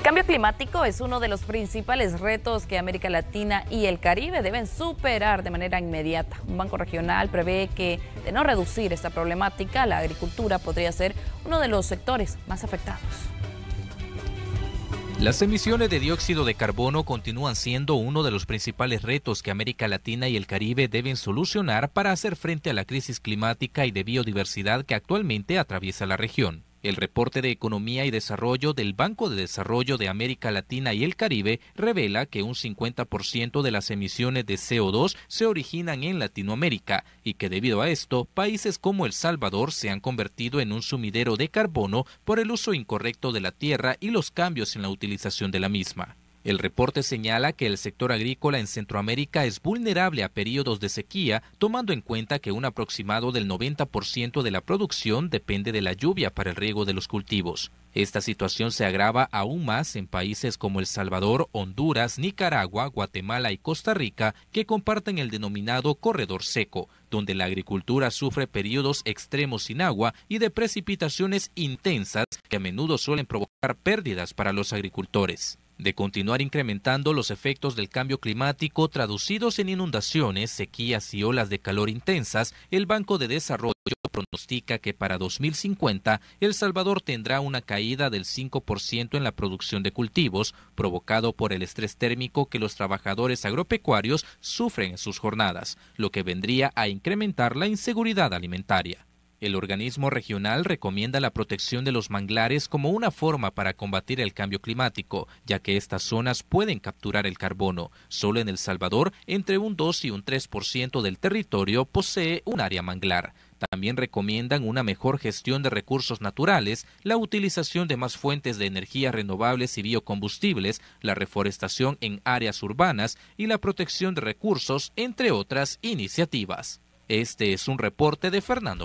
El cambio climático es uno de los principales retos que América Latina y el Caribe deben superar de manera inmediata. Un banco regional prevé que de no reducir esta problemática, la agricultura podría ser uno de los sectores más afectados. Las emisiones de dióxido de carbono continúan siendo uno de los principales retos que América Latina y el Caribe deben solucionar para hacer frente a la crisis climática y de biodiversidad que actualmente atraviesa la región. El reporte de Economía y Desarrollo del Banco de Desarrollo de América Latina y el Caribe revela que un 50% de las emisiones de CO2 se originan en Latinoamérica y que debido a esto, países como El Salvador se han convertido en un sumidero de carbono por el uso incorrecto de la tierra y los cambios en la utilización de la misma. El reporte señala que el sector agrícola en Centroamérica es vulnerable a periodos de sequía, tomando en cuenta que un aproximado del 90% de la producción depende de la lluvia para el riego de los cultivos. Esta situación se agrava aún más en países como El Salvador, Honduras, Nicaragua, Guatemala y Costa Rica, que comparten el denominado corredor seco, donde la agricultura sufre periodos extremos sin agua y de precipitaciones intensas que a menudo suelen provocar pérdidas para los agricultores de continuar incrementando los efectos del cambio climático traducidos en inundaciones, sequías y olas de calor intensas, el Banco de Desarrollo pronostica que para 2050 El Salvador tendrá una caída del 5% en la producción de cultivos, provocado por el estrés térmico que los trabajadores agropecuarios sufren en sus jornadas, lo que vendría a incrementar la inseguridad alimentaria. El organismo regional recomienda la protección de los manglares como una forma para combatir el cambio climático, ya que estas zonas pueden capturar el carbono. Solo en El Salvador, entre un 2 y un 3% del territorio posee un área manglar. También recomiendan una mejor gestión de recursos naturales, la utilización de más fuentes de energías renovables y biocombustibles, la reforestación en áreas urbanas y la protección de recursos, entre otras iniciativas. Este es un reporte de Fernando.